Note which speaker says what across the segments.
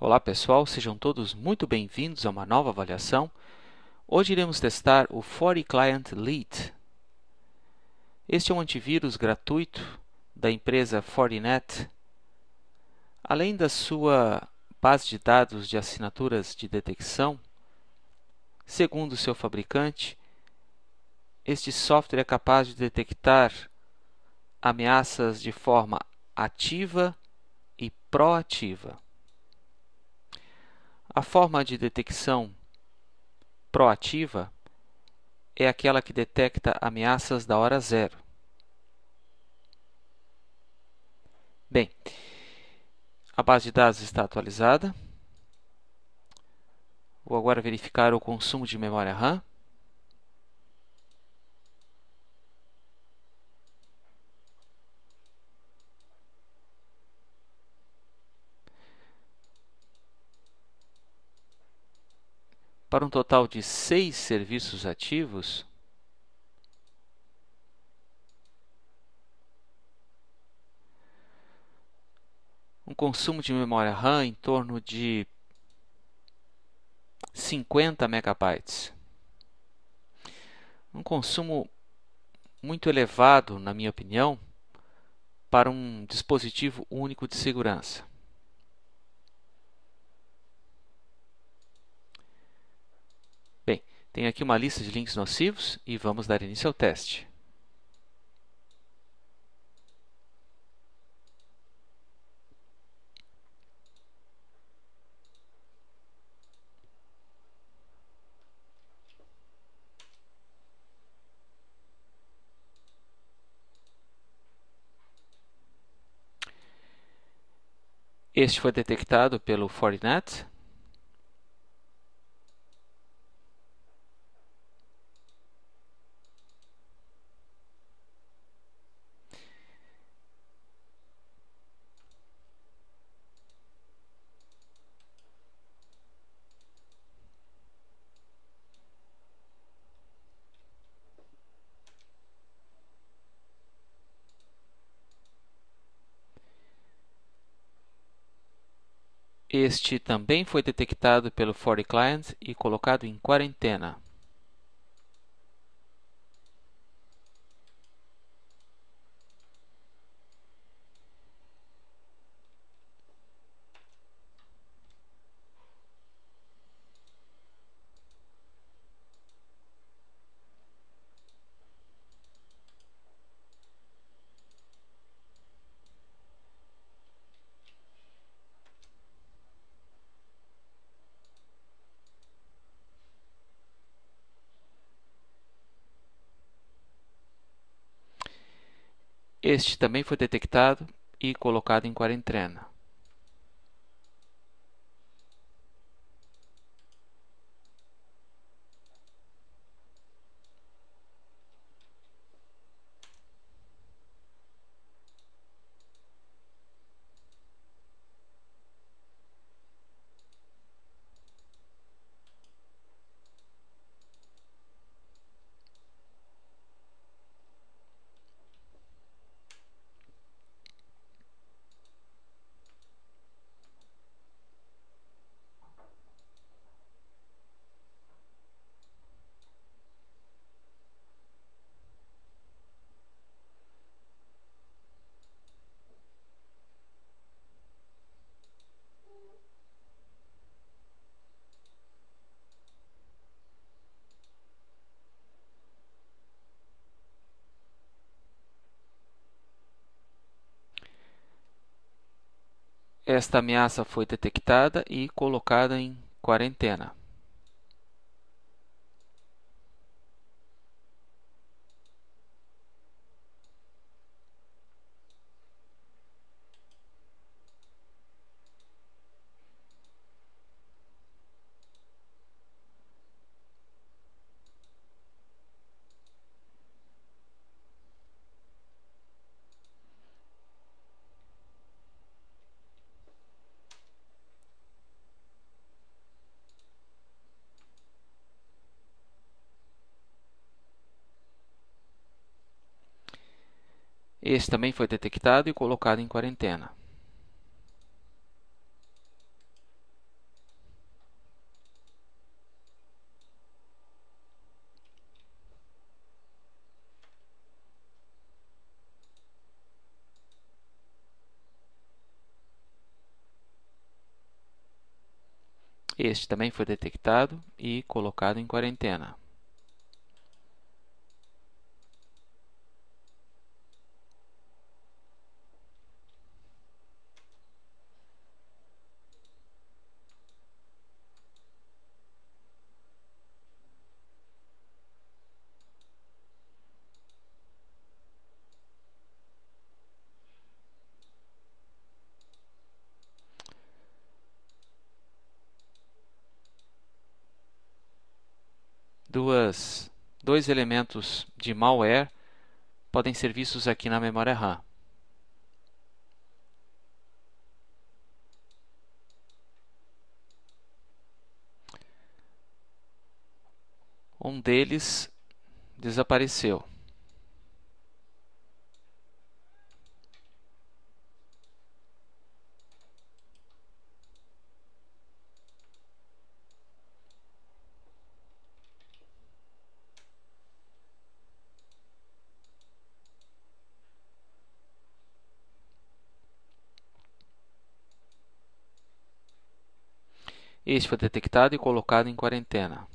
Speaker 1: Olá pessoal, sejam todos muito bem-vindos a uma nova avaliação. Hoje iremos testar o FortiClient Client Lead. Este é um antivírus gratuito da empresa Fortinet. Além da sua base de dados de assinaturas de detecção, segundo seu fabricante, este software é capaz de detectar ameaças de forma ativa e proativa. A forma de detecção proativa é aquela que detecta ameaças da hora zero. Bem, a base de dados está atualizada. Vou agora verificar o consumo de memória RAM. para um total de seis serviços ativos, um consumo de memória RAM em torno de 50 megabytes. Um consumo muito elevado, na minha opinião, para um dispositivo único de segurança. Tenho aqui uma lista de links nocivos e vamos dar início ao teste. Este foi detectado pelo Fortinet, Este também foi detectado pelo Client e colocado em quarentena. Este também foi detectado e colocado em quarentena. Esta ameaça foi detectada e colocada em quarentena. Esse também foi detectado e colocado em quarentena. Este também foi detectado e colocado em quarentena. duas, dois elementos de malware podem ser vistos aqui na memória RAM. Um deles desapareceu. Este foi detectado e colocado em quarentena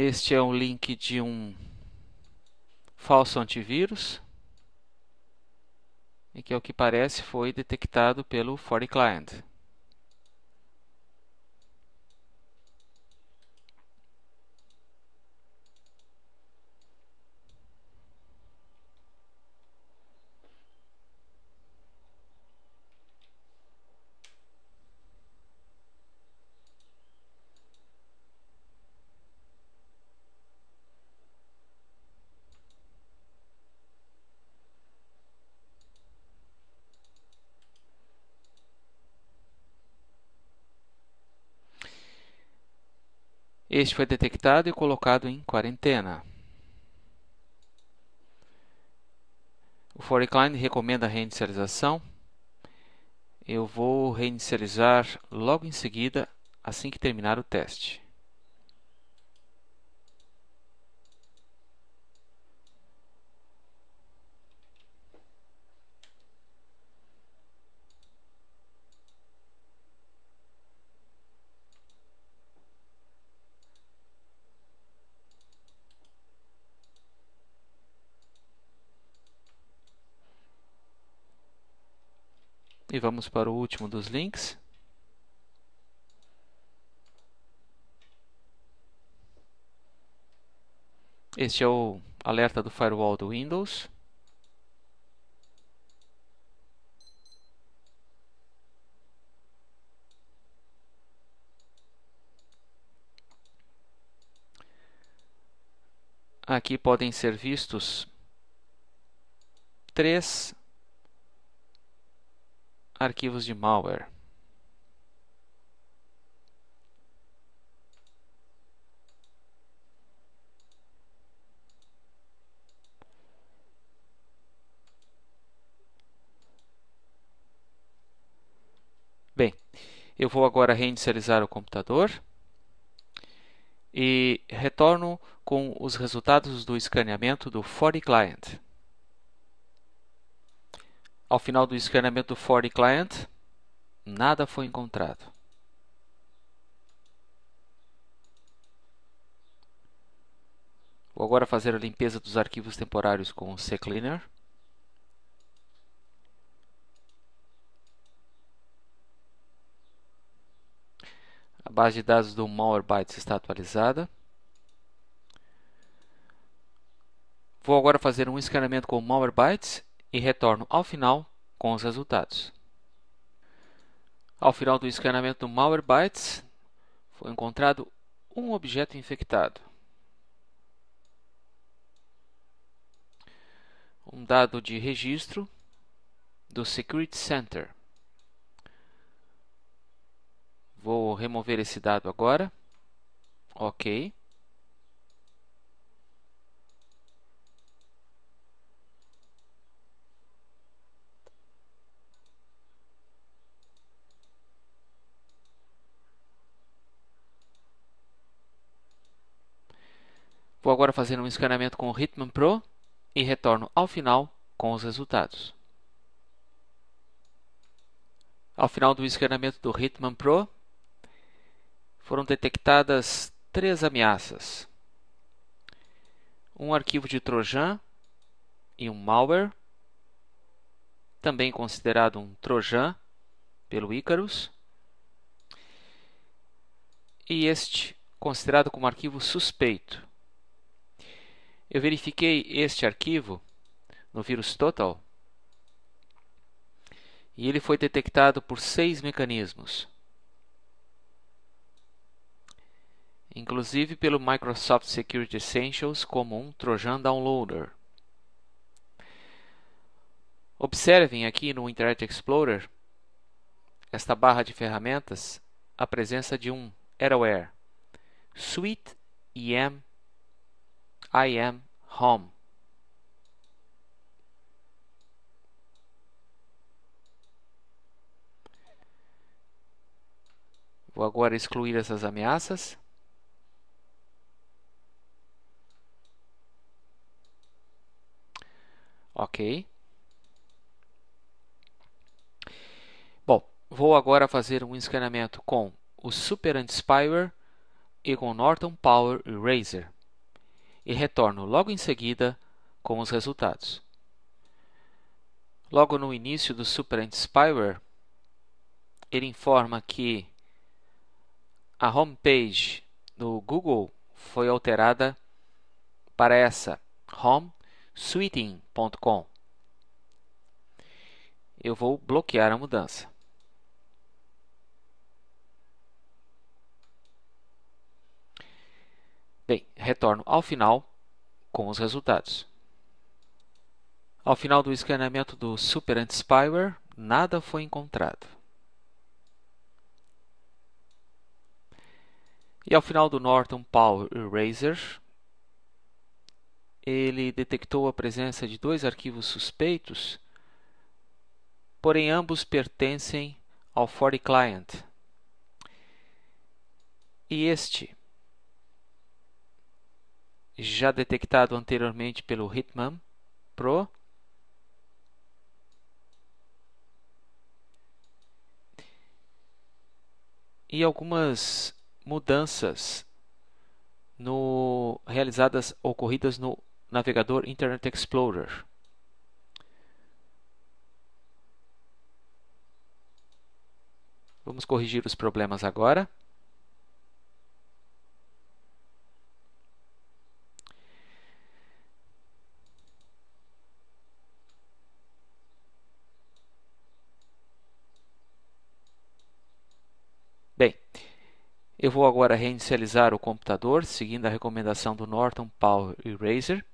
Speaker 1: Este é um link de um falso antivírus, e que, o que parece, foi detectado pelo FortiClient. Este foi detectado e colocado em quarentena. O Forecline recomenda a reinicialização. Eu vou reinicializar logo em seguida, assim que terminar o teste. e vamos para o último dos links. Este é o alerta do firewall do Windows. Aqui podem ser vistos três arquivos de malware. Bem, eu vou agora reinicializar o computador e retorno com os resultados do escaneamento do FortiClient. Client. Ao final do escaneamento do Foreign Client, nada foi encontrado. Vou agora fazer a limpeza dos arquivos temporários com o CCleaner. A base de dados do Malwarebytes está atualizada. Vou agora fazer um escaneamento com o Malwarebytes e retorno ao final com os resultados. Ao final do escaneamento do Malwarebytes, foi encontrado um objeto infectado. Um dado de registro do Security Center. Vou remover esse dado agora. OK. agora fazer um escaneamento com o Hitman Pro e retorno ao final com os resultados. Ao final do escaneamento do Hitman Pro, foram detectadas três ameaças: um arquivo de Trojan e um malware, também considerado um Trojan pelo Icarus, e este considerado como arquivo suspeito. Eu verifiquei este arquivo no vírus total e ele foi detectado por seis mecanismos, inclusive pelo Microsoft Security Essentials como um Trojan Downloader. Observem aqui no Internet Explorer esta barra de ferramentas a presença de um Adware Suite EM I am home. Vou agora excluir essas ameaças. Ok. Bom, vou agora fazer um escaneamento com o Super Anti-Spyware e com Norton Power Eraser e retorno logo em seguida com os resultados. Logo no início do Superant Spyware, ele informa que a homepage do Google foi alterada para essa homesweeting.com. Eu vou bloquear a mudança. Bem, retorno ao final com os resultados. Ao final do escaneamento do Super Anti-Spyware, nada foi encontrado. E ao final do Norton Power Eraser, ele detectou a presença de dois arquivos suspeitos, porém ambos pertencem ao 40 Client. E este já detectado anteriormente pelo Hitman Pro. E algumas mudanças no, realizadas ocorridas no navegador Internet Explorer. Vamos corrigir os problemas agora. Bem, eu vou agora reinicializar o computador, seguindo a recomendação do Norton Power Eraser,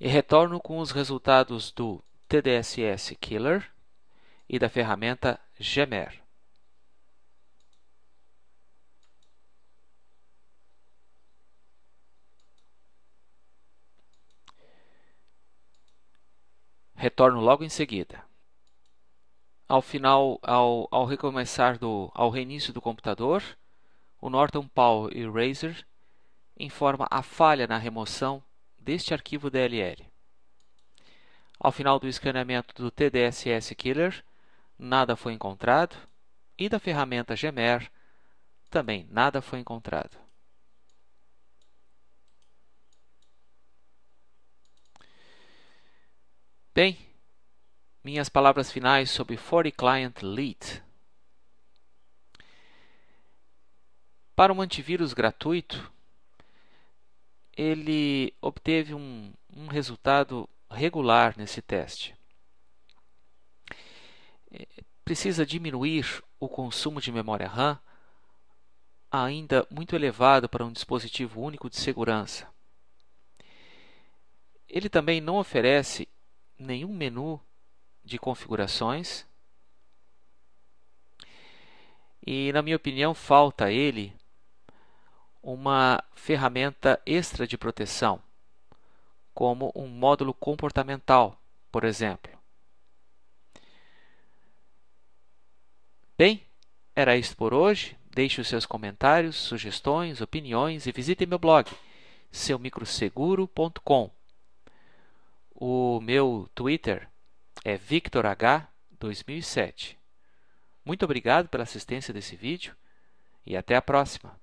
Speaker 1: e retorno com os resultados do TDSS Killer e da ferramenta Gemer. Retorno logo em seguida ao final, ao, ao recomeçar do, ao reinício do computador, o Norton Powell Eraser informa a falha na remoção deste arquivo DLL. Ao final do escaneamento do TDSS Killer, nada foi encontrado, e da ferramenta Gemer, também nada foi encontrado. Bem, minhas palavras finais sobre 40 Client Lead. Para um antivírus gratuito, ele obteve um, um resultado regular nesse teste. É, precisa diminuir o consumo de memória RAM, ainda muito elevado para um dispositivo único de segurança. Ele também não oferece nenhum menu de configurações. E, na minha opinião, falta a ele uma ferramenta extra de proteção, como um módulo comportamental, por exemplo. Bem, era isso por hoje. Deixe os seus comentários, sugestões, opiniões e visite meu blog, seumicroseguro.com. O meu Twitter é Victor H 2007. Muito obrigado pela assistência desse vídeo e até a próxima.